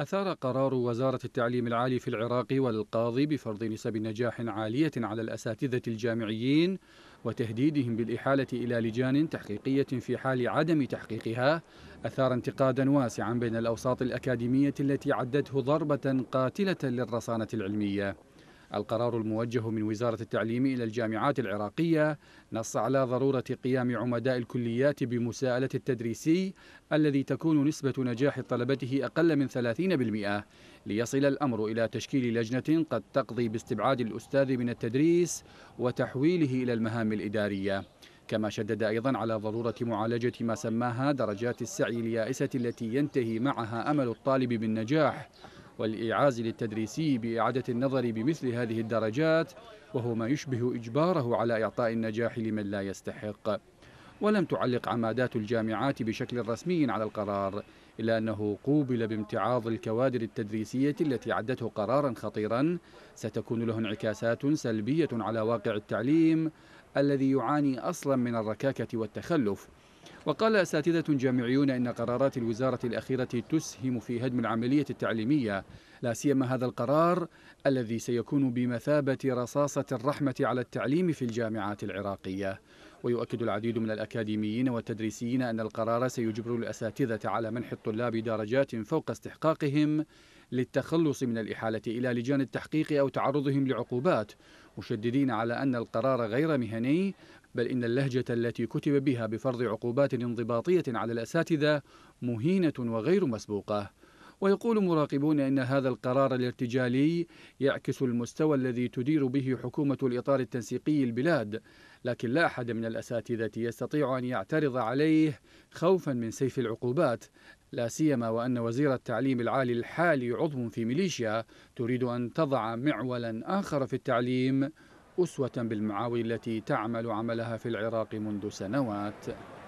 أثار قرار وزارة التعليم العالي في العراق والقاضي بفرض نسب نجاح عالية على الأساتذة الجامعيين وتهديدهم بالإحالة إلى لجان تحقيقية في حال عدم تحقيقها أثار انتقادا واسعا بين الأوساط الأكاديمية التي عدته ضربة قاتلة للرصانة العلمية القرار الموجه من وزارة التعليم إلى الجامعات العراقية نص على ضرورة قيام عمداء الكليات بمساءلة التدريسي الذي تكون نسبة نجاح طلبته أقل من 30% ليصل الأمر إلى تشكيل لجنة قد تقضي باستبعاد الأستاذ من التدريس وتحويله إلى المهام الإدارية كما شدد أيضا على ضرورة معالجة ما سماها درجات السعي اليائسة التي ينتهي معها أمل الطالب بالنجاح والإيعاز للتدريسي بإعادة النظر بمثل هذه الدرجات وهو ما يشبه إجباره على إعطاء النجاح لمن لا يستحق ولم تعلق عمادات الجامعات بشكل رسمي على القرار إلا أنه قوبل بامتعاض الكوادر التدريسية التي عدته قرارا خطيرا ستكون له انعكاسات سلبية على واقع التعليم الذي يعاني أصلا من الركاكة والتخلف وقال أساتذة جامعيون إن قرارات الوزارة الأخيرة تسهم في هدم العملية التعليمية لا سيما هذا القرار الذي سيكون بمثابة رصاصة الرحمة على التعليم في الجامعات العراقية ويؤكد العديد من الأكاديميين والتدريسيين أن القرار سيجبر الأساتذة على منح الطلاب درجات فوق استحقاقهم للتخلص من الإحالة إلى لجان التحقيق أو تعرضهم لعقوبات مشددين على أن القرار غير مهني بل إن اللهجة التي كتب بها بفرض عقوبات انضباطية على الأساتذة مهينة وغير مسبوقة ويقول مراقبون إن هذا القرار الارتجالي يعكس المستوى الذي تدير به حكومة الإطار التنسيقي البلاد لكن لا أحد من الأساتذة يستطيع أن يعترض عليه خوفا من سيف العقوبات لا سيما وأن وزير التعليم العالي الحالي عضو في ميليشيا تريد أن تضع معولا آخر في التعليم أسوة بالمعاول التي تعمل عملها في العراق منذ سنوات